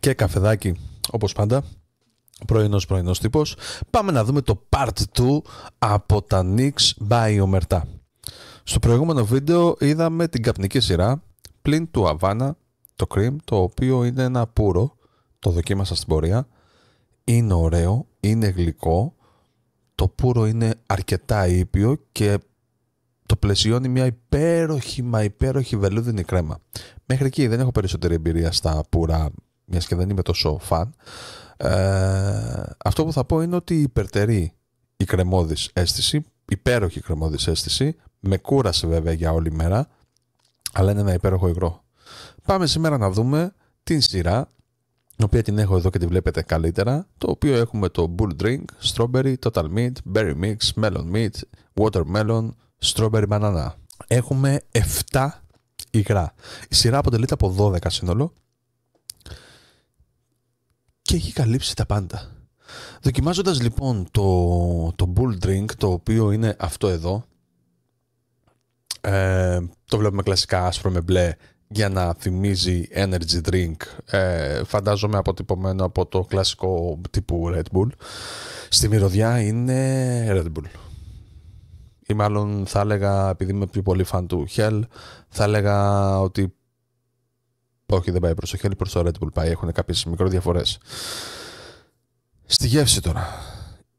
και καφεδάκι όπως πάντα. Πρωινός πρωινός τύπος. Πάμε να δούμε το part 2 από τα Nix Omerta. Στο προηγούμενο βίντεο είδαμε την καπνική σειρά πλην του Havana, το cream, το οποίο είναι ένα πουρο, το δοκίμασα στην πορεία. Είναι ωραίο, είναι γλυκό, το πουρο είναι αρκετά ήπιο και το πλαισιώνει μια υπέροχη μα υπέροχη βελούδινη κρέμα. Μέχρι εκεί δεν έχω περισσότερη εμπειρία στα πουρά μιας και δεν είμαι τόσο φαν, ε, αυτό που θα πω είναι ότι υπερτερεί η κρεμόδης αίσθηση, υπέροχη κρεμόδης αίσθηση, με κούρασε βέβαια για όλη μέρα, αλλά είναι ένα υπέροχο υγρό. Πάμε σήμερα να δούμε την σειρά, την οποία την έχω εδώ και τη βλέπετε καλύτερα, το οποίο έχουμε το Bull Drink, Strawberry, Total Meat, Berry Mix, Melon Meat, Watermelon, Strawberry Banana. Έχουμε 7 υγρά. Η σειρά αποτελείται από 12 σύνολο, και έχει καλύψει τα πάντα. Δοκιμάζοντας λοιπόν το, το Bull Drink, το οποίο είναι αυτό εδώ, ε, το βλέπουμε κλασικά άσπρο με μπλε για να θυμίζει energy drink, ε, φαντάζομαι αποτυπωμένο από το κλασικό τύπου Red Bull. Στη μυρωδιά είναι Red Bull. Ή μάλλον θα έλεγα, επειδή είμαι πιο πολύ φαν του Hell, θα έλεγα ότι όχι, δεν πάει προς το χέλι, προς το Red Bull πάει. Έχουν κάποιε διαφορέ. Στη γεύση τώρα.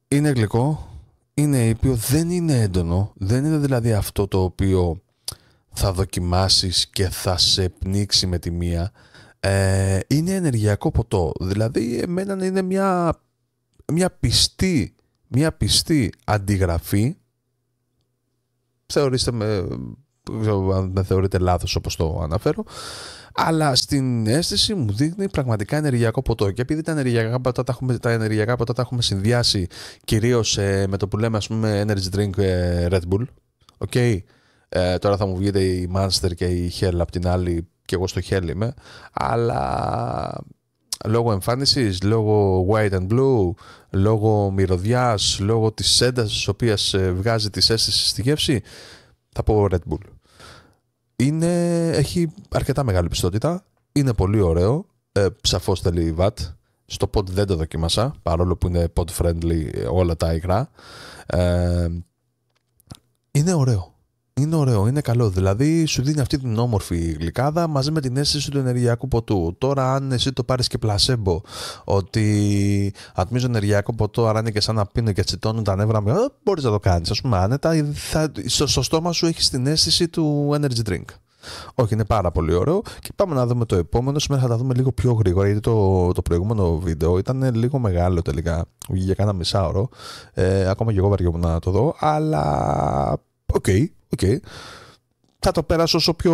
Είναι γλυκό, είναι ήπιο, δεν είναι έντονο. Δεν είναι δηλαδή αυτό το οποίο θα δοκιμάσεις και θα σε πνίξει με τη μία. Ε, είναι ενεργειακό ποτό. Δηλαδή, εμένα είναι μια, μια πιστή, μια πιστή αντιγραφή. Θεωρήστε με, αν δεν θεωρείτε λάθος όπως το αναφέρω, αλλά στην αίσθηση μου δείχνει πραγματικά ενεργειακό ποτό. Και επειδή τα ενεργειακά ποτά τα έχουμε, τα ενεργειακά ποτά τα έχουμε συνδυάσει κυρίως ε, με το που λέμε ας πούμε energy drink ε, Red Bull. Okay. Ε, τώρα θα μου βγείτε η Monster και η Hell από την άλλη και εγώ στο Hell είμαι. Αλλά λόγω εμφάνισή, λόγω white and blue, λόγω μυρωδιάς, λόγω της έντασης της οποίας ε, βγάζει τις αίσθηση στη γεύση, θα πω Red Bull είναι, έχει αρκετά μεγάλη πιστότητα. Είναι πολύ ωραίο. Ε, Σαφώ θέλει VAT. Στο pod δεν το δοκίμασα, παρόλο που είναι pod friendly ε, όλα τα υγρά. Ε, είναι ωραίο. Είναι ωραίο, είναι καλό. Δηλαδή σου δίνει αυτή την όμορφη γλυκάδα μαζί με την αίσθηση του ενεργειακού ποτού. Τώρα, αν εσύ το πάρεις και πλασέμπο, ότι ατμίζω ενεργειακό ποτό, άρα είναι και σαν να πίνω και τσιτώνω τα νεύρα μου, ε, μπορείς να το κάνεις. Ας πούμε, άνετα, ε, θα, στο, στο στόμα σου έχεις την αίσθηση του energy drink. Όχι, είναι πάρα πολύ ωραίο. Και πάμε να δούμε το επόμενο. Σήμερα θα τα δούμε λίγο πιο γρήγορα, γιατί το, το προηγούμενο βίντεο ήταν λίγο μεγάλο τελικά. Βγήκε κάνα μισάωρο. Ε, ακόμα και εγώ βαριόμουν να το δω. Αλλά Οκ, οκ. Θα το πέρασω όσο πιο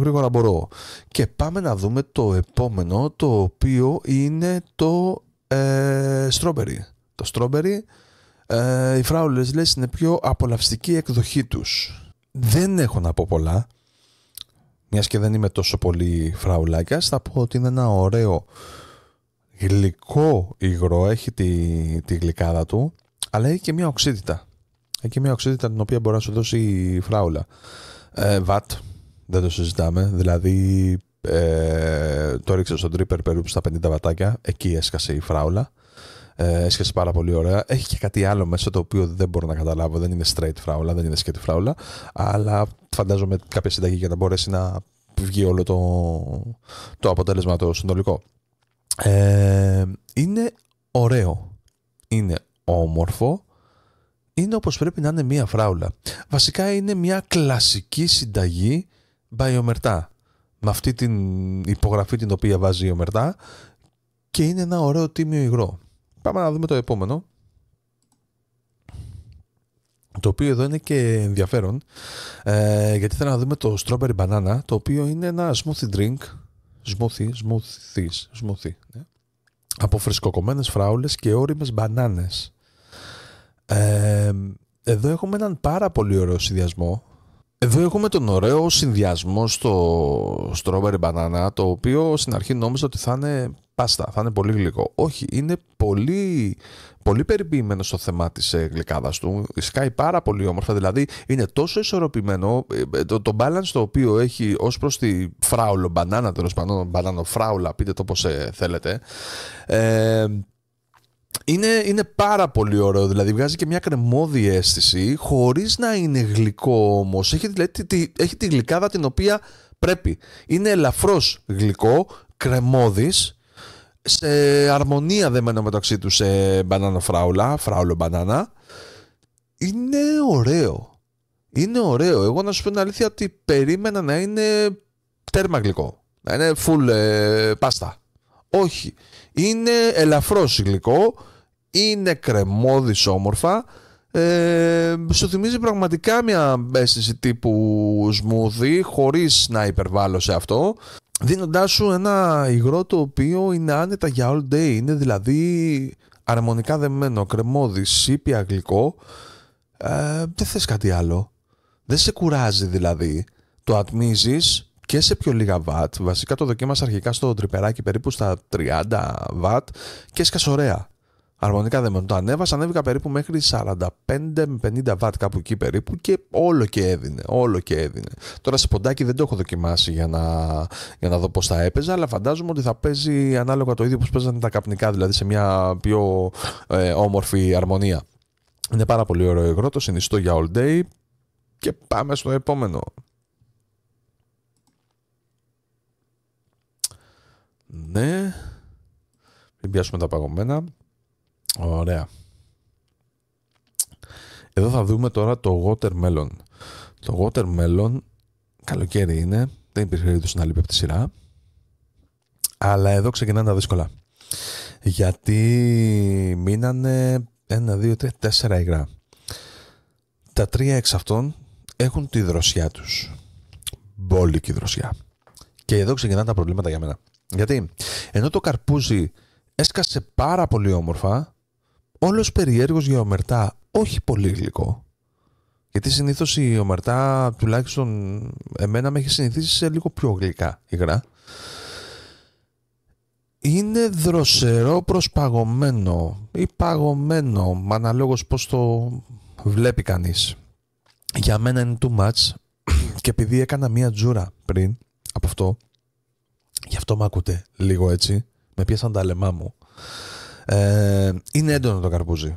γρήγορα μπορώ. Και πάμε να δούμε το επόμενο, το οποίο είναι το ε, Το strawberry, ε, οι φράουλες λες είναι πιο απολαυστική εκδοχή τους. Δεν έχω να πω πολλά, μιας και δεν είμαι τόσο πολύ φραουλάκιας, θα πω ότι είναι ένα ωραίο γλυκό υγρό, έχει τη, τη γλυκάδα του, αλλά έχει και μια οξύτητα. Εκεί μια οξύτητα την οποία μπορεί να σου δώσει η φράουλα. Ε, βατ, δεν το συζητάμε. Δηλαδή, ε, το ρίξα στον τρίπερ περίπου στα 50 βατάκια. Εκεί έσκασε η φράουλα. Ε, έσκασε πάρα πολύ ωραία. Έχει και κάτι άλλο μέσα το οποίο δεν μπορώ να καταλάβω. Δεν είναι straight φράουλα, δεν είναι σκέτη φράουλα. Αλλά φαντάζομαι κάποια συνταγή για να μπορέσει να βγει όλο το, αποτέλεσμα το συνολικό. Ε, είναι ωραίο. Είναι όμορφο είναι όπως πρέπει να είναι μία φράουλα. Βασικά είναι μία κλασική συνταγή μπαϊομερτά. Με αυτή την υπογραφή την οποία βάζει η ομερτά και είναι ένα ωραίο τίμιο υγρό. Πάμε να δούμε το επόμενο. Το οποίο εδώ είναι και ενδιαφέρον ε, γιατί θέλω να δούμε το strawberry banana το οποίο είναι ένα smoothie drink smoothie, smoothies, smoothie, ναι. από φρεσκοκομμένες φράουλες και όριμες μπανάνες εδώ έχουμε έναν πάρα πολύ ωραίο συνδυασμό. Εδώ έχουμε τον ωραίο συνδυασμό στο strawberry banana, το οποίο στην αρχή νόμιζα ότι θα είναι πάστα, θα είναι πολύ γλυκό. Όχι, είναι πολύ, πολύ περιποιημένο στο θέμα της ε, γλυκάδας του. Σκάει πάρα πολύ όμορφα, δηλαδή είναι τόσο ισορροπημένο. Ε, ε, το, το balance το οποίο έχει ως προς τη φράουλο, μπανάνα τέλος πάντων, μπανάνο φράουλα, πείτε το πώς θέλετε, ε, είναι, είναι πάρα πολύ ωραίο. Δηλαδή, βγάζει και μια κρεμώδη αίσθηση, χωρίς να είναι γλυκό όμως. Έχει, δηλαδή, τη, έχει τη γλυκάδα την οποία πρέπει. Είναι ελαφρώς γλυκό, κρεμώδης σε αρμονία δεμένο μεταξύ του σε μπανάνα φράουλα, φράουλο μπανάνα. Είναι ωραίο. Είναι ωραίο. Εγώ να σου πω την αλήθεια ότι περίμενα να είναι τέρμα γλυκό. Να είναι full ε, πάστα. Όχι. Είναι ελαφρώς υλικό, είναι κρεμόδης όμορφα, ε, σου θυμίζει πραγματικά μια αίσθηση τύπου σμούδι χωρίς να υπερβάλλω σε αυτό δίνοντα σου ένα υγρό το οποίο είναι άνετα για all day είναι δηλαδή αρμονικά δεμένο, κρεμόδι, σύπια, γλυκό ε, δεν θες κάτι άλλο δεν σε κουράζει δηλαδή το ατμίζεις και σε πιο λίγα βατ. Βασικά το δοκίμασα αρχικά στο τρυπεράκι περίπου στα 30 βατ και έσκασε ωραία. Αρμονικά δεν με το ανέβασα, ανέβηκα περίπου μέχρι 45 με 50 βατ κάπου εκεί περίπου και όλο και έδινε, όλο και έδινε. Τώρα σε ποντάκι δεν το έχω δοκιμάσει για να, για να δω πώς θα έπαιζα, αλλά φαντάζομαι ότι θα παίζει ανάλογα το ίδιο όπως παίζανε τα καπνικά, δηλαδή σε μια πιο ε, όμορφη αρμονία. Είναι πάρα πολύ ωραίο υγρό, το συνιστώ για all day και πάμε στο επόμενο. Ναι. Μην πιάσουμε τα παγωμένα. Ωραία. Εδώ θα δούμε τώρα το watermelon. Το watermelon καλοκαίρι είναι. Δεν υπήρχε περίπτωση να λείπει από τη σειρά. Αλλά εδώ ξεκινάνε τα δύσκολα. Γιατί μείνανε ένα, δύο, τρία, τέσσερα υγρά. Τα τρία εξ αυτών έχουν τη δροσιά τους. Μπόλικη δροσιά. Και εδώ ξεκινάνε τα προβλήματα για μένα. Γιατί ενώ το καρπούζι έσκασε πάρα πολύ όμορφα, όλος περιέργως για ομερτά, όχι πολύ γλυκό. Γιατί συνήθως η ομερτά, τουλάχιστον εμένα με έχει συνηθίσει σε λίγο πιο γλυκά υγρά. Είναι δροσερό παγωμένο ή παγωμένο, αναλόγως πώς το βλέπει κανείς. Για μένα είναι too much και επειδή έκανα μία τζούρα πριν από αυτό, αυτό με ακούτε λίγο έτσι. Με πιάσαν τα λεμά μου. Ε, είναι έντονο το καρπούζι.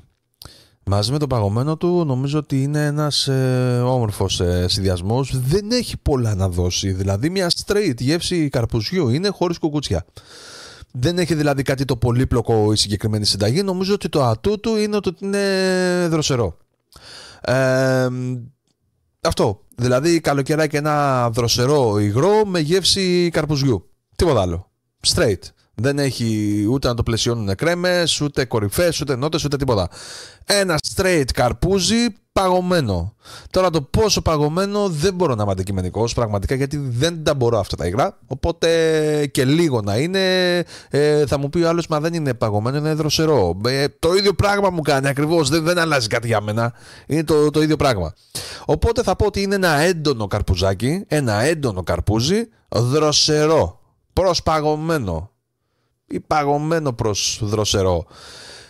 Μαζί με το παγωμένο του νομίζω ότι είναι ένας ε, όμορφος ε, συνδυασμός. Δεν έχει πολλά να δώσει. Δηλαδή μια straight γεύση καρπουζιού είναι χωρίς κουκουτσιά. Δεν έχει δηλαδή κάτι το πολύπλοκο η συγκεκριμένη συνταγή. Νομίζω ότι το ατού του είναι ότι είναι δροσερό. Ε, αυτό. Δηλαδή και ένα δροσερό υγρό με γεύση καρπουζιού. Τίποτα άλλο. Straight. Δεν έχει ούτε να το πλαισιώνουν κρέμε, ούτε κορυφές, ούτε νότες, ούτε τίποτα. Ένα straight καρπούζι παγωμένο. Τώρα το πόσο παγωμένο δεν μπορώ να είμαι αντικειμενικός πραγματικά γιατί δεν τα μπορώ αυτά τα υγρά. Οπότε και λίγο να είναι, ε, θα μου πει ο άλλος, μα δεν είναι παγωμένο, είναι δροσερό. Ε, το ίδιο πράγμα μου κάνει ακριβώς, δεν, δεν αλλάζει κάτι για μένα. Είναι το, το ίδιο πράγμα. Οπότε θα πω ότι είναι ένα έντονο καρπουζάκι, ένα έντονο καρπούζι, δροσερό παγωμένο ή παγωμένο προς δροσερό.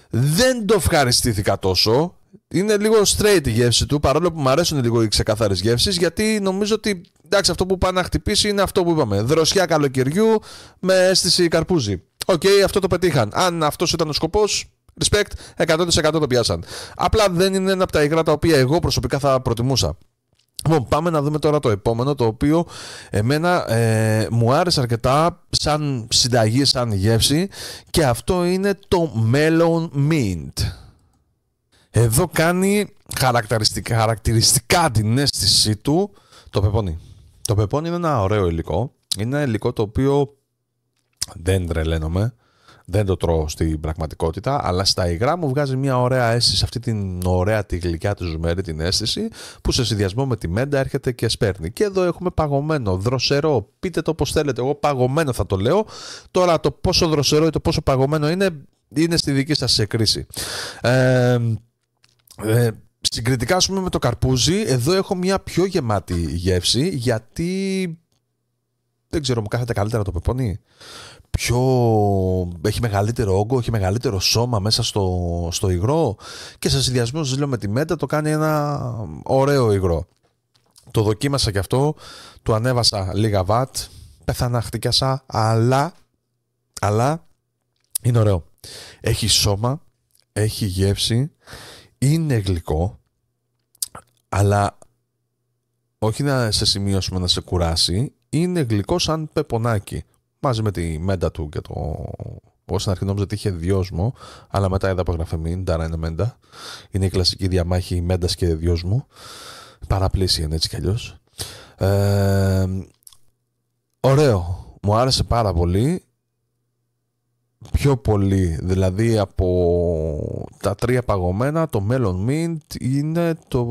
Δεν το ευχαριστήθηκα τόσο. Είναι λίγο straight η γεύση του, παρόλο που μου αρέσουν λίγο οι ξεκαθαρές γεύσεις, γιατί νομίζω ότι εντάξει, αυτό που πάνε να χτυπήσει είναι αυτό που είπαμε. Δροσιά καλοκαιριού με αίσθηση καρπούζι. Οκ, αυτό το πετύχαν. Αν αυτός ήταν ο σκοπός, respect, 100% το πιάσαν. Απλά δεν είναι ένα από τα υγρά τα οποία εγώ προσωπικά θα προτιμούσα. Λοιπόν, πάμε να δούμε τώρα το επόμενο, το οποίο εμένα ε, μου άρεσε αρκετά σαν συνταγή, σαν γεύση και αυτό είναι το Melon Mint. Εδώ κάνει χαρακτηριστικά, χαρακτηριστικά την αίσθησή του το πεπόνι. Το πεπόνι είναι ένα ωραίο υλικό. Είναι ένα υλικό το οποίο δεν τρελαίνομαι δεν το τρώω στην πραγματικότητα, αλλά στα υγρά μου βγάζει μια ωραία αίσθηση, αυτή την ωραία τη γλυκιά τη ζουμερή την αίσθηση, που σε συνδυασμό με τη μέντα έρχεται και σπέρνει. Και εδώ έχουμε παγωμένο, δροσερό, πείτε το όπως θέλετε, εγώ παγωμένο θα το λέω. Τώρα το πόσο δροσερό ή το πόσο παγωμένο είναι, είναι στη δική σας κρίση. Ε, ε, συγκριτικά ας πούμε με το καρπούζι, εδώ έχω μια πιο γεμάτη γεύση, γιατί δεν ξέρω, μου κάθεται καλύτερα το πεπόνι. Πιο... Έχει μεγαλύτερο όγκο, έχει μεγαλύτερο σώμα μέσα στο, στο υγρό και σε συνδυασμό, σας λέω, με τη μέτα το κάνει ένα ωραίο υγρό. Το δοκίμασα και αυτό, του ανέβασα λίγα βατ, πέθανα, αλλά, αλλά είναι ωραίο. Έχει σώμα, έχει γεύση, είναι γλυκό, αλλά όχι να σε σημειώσουμε να σε κουράσει, είναι γλυκό σαν πεπονάκι. Μαζί με τη μέντα του και το. Εγώ στην αρχή νόμιζα ότι είχε δυόσμο, αλλά μετά είδα από γραφή μήντα, είναι μέντα. Είναι η κλασική διαμάχη μέντας και δυόσμου. Παραπλήσια είναι έτσι κι αλλιώς. Ε, ωραίο. Μου άρεσε πάρα πολύ. Πιο πολύ, δηλαδή από τα τρία παγωμένα, το μέλλον Mint είναι το,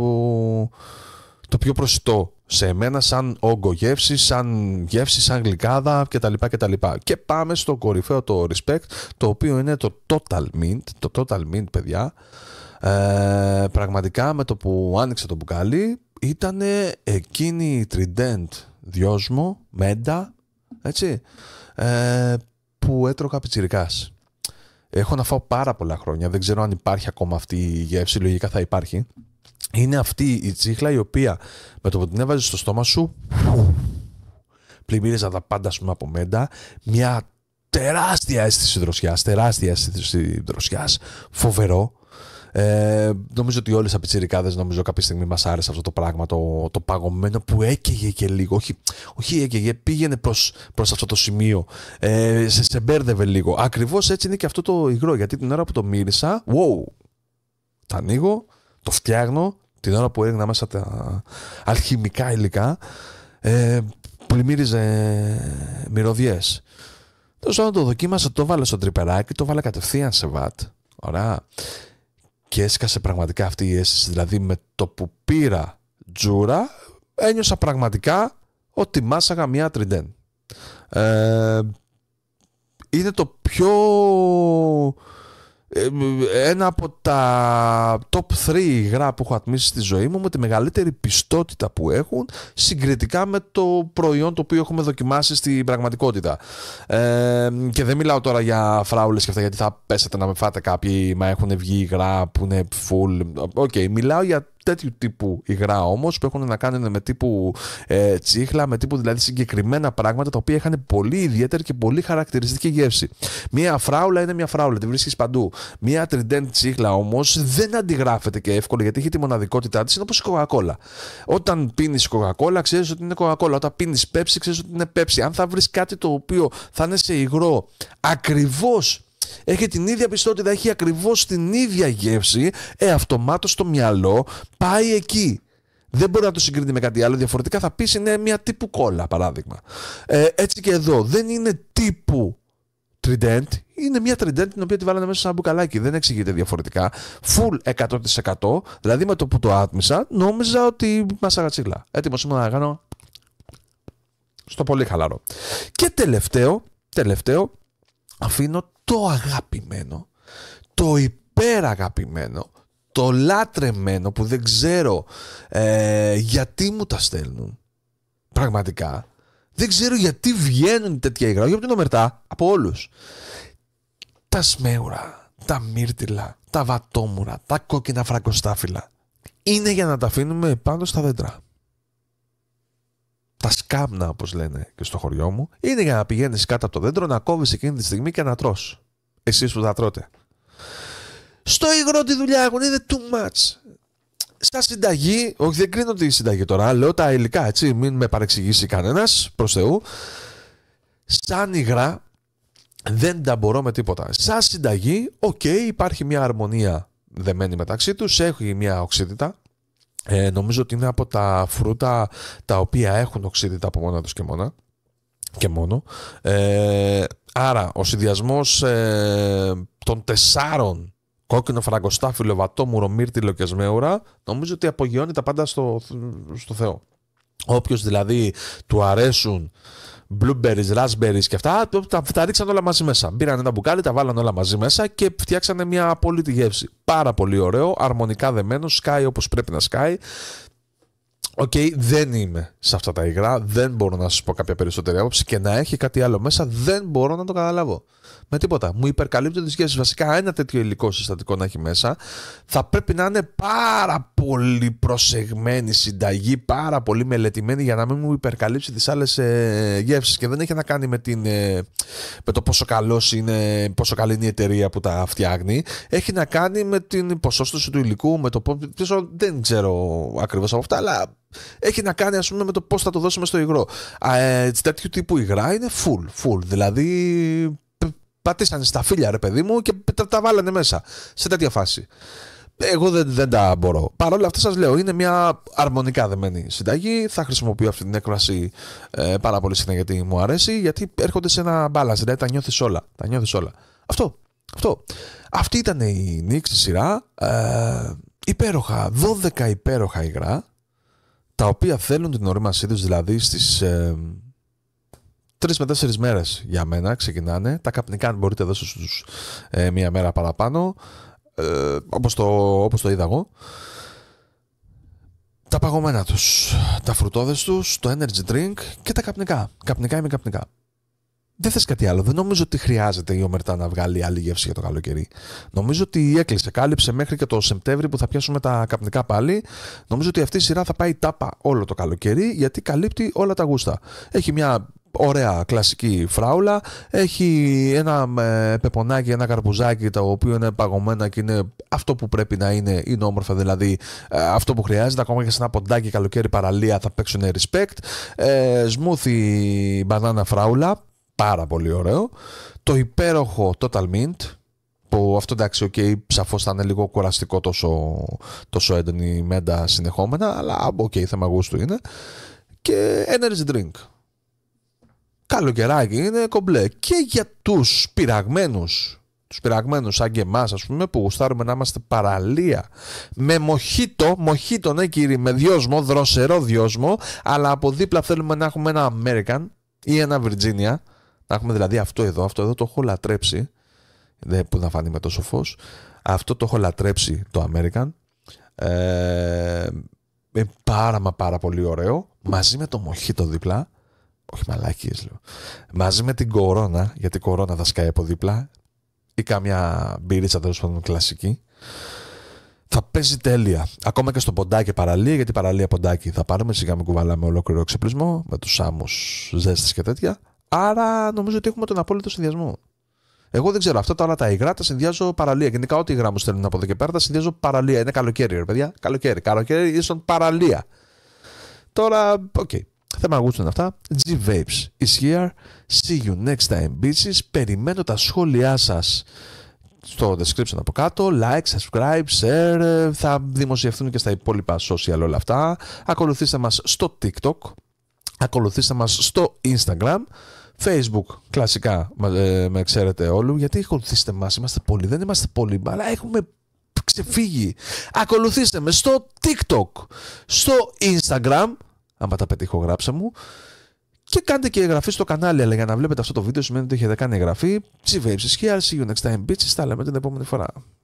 το πιο προσιτό σε εμένα σαν όγκο γεύσης, σαν γεύση, σαν γλυκάδα κτλ. λοιπά Και πάμε στο κορυφαίο το respect, το οποίο είναι το total mint, το total mint παιδιά. Ε, πραγματικά με το που άνοιξε το μπουκάλι ήταν εκείνη η Trident δυόσμο, Μέντα, έτσι, ε, που έτρωγα πιτσιρικάς. Έχω να φάω πάρα πολλά χρόνια, δεν ξέρω αν υπάρχει ακόμα αυτή η γεύση, λογικά θα υπάρχει είναι αυτή η τσίχλα η οποία με το που την έβαζες στο στόμα σου πλημμύριζα τα πάντα πούμε, από μέντα μια τεράστια αίσθηση δροσιάς, τεράστια αίσθηση δροσιάς φοβερό ε, νομίζω ότι όλες οι απειτσιρικάδε νομίζω κάποια στιγμή μας άρεσε αυτό το πράγμα, το, το παγωμένο που έκαιγε και λίγο. Όχι, όχι έκαιγε, πήγαινε προς προς αυτό το σημείο. Ε, σε, σε μπέρδευε λίγο. Ακριβώς έτσι είναι και αυτό το υγρό. Γιατί την ώρα που το μύρισα, wow, τα ανοίγω, το φτιάχνω την ώρα που έδινα μέσα τα αλχημικά υλικά ε, πλημμύριζε μυρωδιές. Τέλος πάντων το δοκίμασα, το βάλα στο τρυπεράκι, το βάλα κατευθείαν σε βατ. Ωραία. Και έσκασε πραγματικά αυτή η αίσθηση. Δηλαδή με το που πήρα τζούρα, ένιωσα πραγματικά ότι μάσαγα μια τριντέν. Ε, είναι το πιο ε, ένα από τα top 3 υγρά που έχω ατμίσει στη ζωή μου με τη μεγαλύτερη πιστότητα που έχουν συγκριτικά με το προϊόν το οποίο έχουμε δοκιμάσει στην πραγματικότητα ε, και δεν μιλάω τώρα για φράουλες και αυτά γιατί θα πέσετε να με φάτε κάποιοι μα έχουν βγει υγρά που είναι full okay, μιλάω για τέτοιου τύπου υγρά όμως, που έχουν να κάνουν με τύπου ε, τσίχλα, με τύπου δηλαδή συγκεκριμένα πράγματα τα οποία είχαν πολύ ιδιαίτερη και πολύ χαρακτηριστική γεύση. Μία φράουλα είναι μια φράουλα, τη βρίσκεις παντού. Μία τριντέν τσίχλα όμως δεν αντιγράφεται και εύκολα γιατί έχει τη μοναδικότητά της, είναι όπως η κοκακόλα. Όταν πίνεις κοκακόλα ξέρεις ότι ειναι κοκακόλα, Όταν πίνεις πέψη ξέρεις ότι είναι πέψη. Αν θα βρεις κάτι το οποίο θα είναι σε υγρό ακριβώς έχει την ίδια πιστότητα, έχει ακριβώς την ίδια γεύση, ε, αυτομάτως το μυαλό πάει εκεί. Δεν μπορεί να το συγκρίνει με κάτι άλλο. Διαφορετικά θα πει είναι μια τύπου κόλλα, παράδειγμα. Ε, έτσι και εδώ δεν είναι τύπου τριντέντ. Είναι μια τριντέντ την οποία τη βάλανε μέσα σε ένα μπουκαλάκι. Δεν εξηγείται διαφορετικά. Full 100%. Δηλαδή με το που το άτμισα, νόμιζα ότι μα αγατσίλα. Έτοιμο ήμουν να κάνω. Στο πολύ χαλαρό. Και τελευταίο, τελευταίο, αφήνω το αγαπημένο, το υπεραγαπημένο, το λάτρεμένο που δεν ξέρω ε, γιατί μου τα στέλνουν. Πραγματικά. Δεν ξέρω γιατί βγαίνουν τέτοια υγρά. Όχι από την ομερτά, από όλους. Τα σμέουρα, τα μύρτιλα, τα βατόμουρα, τα κόκκινα φραγκοστάφυλλα. Είναι για να τα αφήνουμε πάνω στα δέντρα τα σκάμνα, όπως λένε και στο χωριό μου, είναι για να πηγαίνεις κάτω από το δέντρο, να κόβεις εκείνη τη στιγμή και να τρώ. Εσείς που θα τρώτε. Στο υγρό τη δουλειά έχουν, είναι too much. Στα συνταγή, όχι δεν κρίνω τη συνταγή τώρα, λέω τα υλικά έτσι, μην με παρεξηγήσει κανένας προς Θεού. Σαν υγρά δεν τα μπορώ με τίποτα. Σαν συνταγή, οκ, υπάρχει μια αρμονία δεμένη μεταξύ τους, έχει μια οξύτητα, ε, νομίζω ότι είναι από τα φρούτα τα οποία έχουν οξύτητα από μόνα τους και μόνα και μόνο. Ε, άρα, ο συνδυασμός ε, των τεσσάρων κόκκινο φραγκοστάφυλλο, βατόμουρο, μύρτιλο και σμέουρα νομίζω ότι απογειώνει τα πάντα στο, στο Θεό. Όποιος δηλαδή του αρέσουν blueberries, raspberries και αυτά, τα, τα ρίξαν όλα μαζί μέσα. Πήραν ένα μπουκάλι, τα βάλαν όλα μαζί μέσα και φτιάξανε μια απόλυτη γεύση. Πάρα πολύ ωραίο, αρμονικά δεμένο, σκάει όπως πρέπει να σκάει. Οκ, okay, δεν είμαι σε αυτά τα υγρά, δεν μπορώ να σας πω κάποια περισσότερη άποψη και να έχει κάτι άλλο μέσα, δεν μπορώ να το καταλάβω. Με τίποτα. Μου υπερκαλύπτουν τις σχέσεις. Βασικά, ένα τέτοιο υλικό συστατικό να έχει μέσα θα πρέπει να είναι πάρα πολύ προσεγμένη συνταγή, πάρα πολύ μελετημένη για να μην μου υπερκαλύψει τις άλλες ε, γεύσεις. Και δεν έχει να κάνει με, την, ε, με το πόσο, καλός είναι, πόσο καλή είναι η εταιρεία που τα φτιάχνει. Έχει να κάνει με την ποσόστοση του υλικού, με το πόσο. Δεν ξέρω ακριβώς από αυτά, αλλά έχει να κάνει ας πούμε, με το πώς θα το δώσουμε στο υγρό. Ε, τέτοιου τύπου υγρά είναι full, full. Δηλαδή πατήσανε στα φίλια ρε παιδί μου και τα, τα βάλανε μέσα σε τέτοια φάση. Εγώ δεν, δεν τα μπορώ. Παρ' όλα αυτά σας λέω, είναι μια αρμονικά δεμένη συνταγή. Θα χρησιμοποιώ αυτή την έκφραση ε, πάρα πολύ συχνά γιατί μου αρέσει, γιατί έρχονται σε ένα balance, δηλαδή τα νιώθεις όλα. Τα νιώθεις όλα. Αυτό. Αυτό. Αυτή ήταν η νίκη στη σειρά. Ε, υπέροχα. 12 υπέροχα υγρά τα οποία θέλουν την ορίμασή τους, δηλαδή στις 3 ε, με 4 μέρες για μένα ξεκινάνε. Τα καπνικά αν μπορείτε δώσετε του ε, μία μέρα παραπάνω, ε, όπως, το, όπως το είδα εγώ. Τα παγωμένα τους, τα φρουτόδες τους, το energy drink και τα καπνικά. Καπνικά ή μη καπνικά δεν θες κάτι άλλο. Δεν νομίζω ότι χρειάζεται η Ομερτά να βγάλει άλλη γεύση για το καλοκαίρι. Νομίζω ότι έκλεισε, κάλυψε μέχρι και το Σεπτέμβρη που θα πιάσουμε τα καπνικά πάλι. Νομίζω ότι αυτή η σειρά θα πάει τάπα όλο το καλοκαίρι γιατί καλύπτει όλα τα γούστα. Έχει μια ωραία κλασική φράουλα. Έχει ένα ε, πεπονάκι, ένα καρπουζάκι το οποίο είναι παγωμένα και είναι αυτό που πρέπει να είναι, είναι όμορφα δηλαδή ε, αυτό που χρειάζεται. Ακόμα και σε ένα ποντάκι καλοκαίρι παραλία θα παίξουν respect. Ε, μπανάνα φράουλα πάρα πολύ ωραίο. Το υπέροχο Total Mint, που αυτό εντάξει, okay, σαφώς θα είναι λίγο κουραστικό τόσο, τόσο έντονη μέντα συνεχόμενα, αλλά οκ, okay, θέμα γούστου είναι. Και Energy Drink. Καλοκαιράκι είναι κομπλέ. Και για τους πειραγμένους τους πειραγμένους, σαν και εμάς, ας πούμε, που γουστάρουμε να είμαστε παραλία. Με μοχίτο, μοχίτο, ναι, κύριε, με δυόσμο, δροσερό δυόσμο, αλλά από δίπλα θέλουμε να έχουμε ένα American ή ένα Virginia να έχουμε δηλαδή αυτό εδώ, αυτό εδώ το έχω λατρέψει, δεν που να φανεί με τόσο φως. αυτό το έχω λατρέψει το American, ε, ε, πάρα μα πάρα πολύ ωραίο, μαζί με το το δίπλα, όχι μαλακίες λέω, μαζί με την κορώνα, γιατί η κορώνα θα σκάει από δίπλα, ή καμιά μπύριτσα τέλος πάντων κλασική, θα παίζει τέλεια. Ακόμα και στο ποντάκι παραλία, γιατί παραλία ποντάκι θα πάρουμε, σιγά με κουβαλάμε ολόκληρο εξοπλισμό με τους άμμους, ζέστη και τέτοια. Άρα νομίζω ότι έχουμε τον απόλυτο συνδυασμό. Εγώ δεν ξέρω, αυτά τα όλα τα υγρά τα συνδυάζω παραλία. Γενικά, ό,τι υγρά μου στέλνουν από εδώ και πέρα τα συνδυάζω παραλία. Είναι καλοκαίρι, ρε παιδιά. Καλοκαίρι, καλοκαίρι, ήσουν παραλία. Τώρα, οκ. Okay. Θέμα να είναι αυτά. G-Vapes is here. See you next time, bitches. Περιμένω τα σχόλιά σας στο description από κάτω. Like, subscribe, share. Θα δημοσιευθούν και στα υπόλοιπα social όλα αυτά. Ακολουθήστε μας στο TikTok ακολουθήστε μας στο Instagram Facebook κλασικά ε, με ξέρετε όλου γιατί ακολουθήστε μας είμαστε πολλοί δεν είμαστε πολλοί αλλά έχουμε ξεφύγει ακολουθήστε με στο TikTok στο Instagram άμα τα πετύχω γράψα μου και κάντε και εγγραφή στο κανάλι. Αλλά για να βλέπετε αυτό το βίντεο σημαίνει ότι έχετε κάνει και See you next time, bitches. Τα λέμε την επόμενη φορά.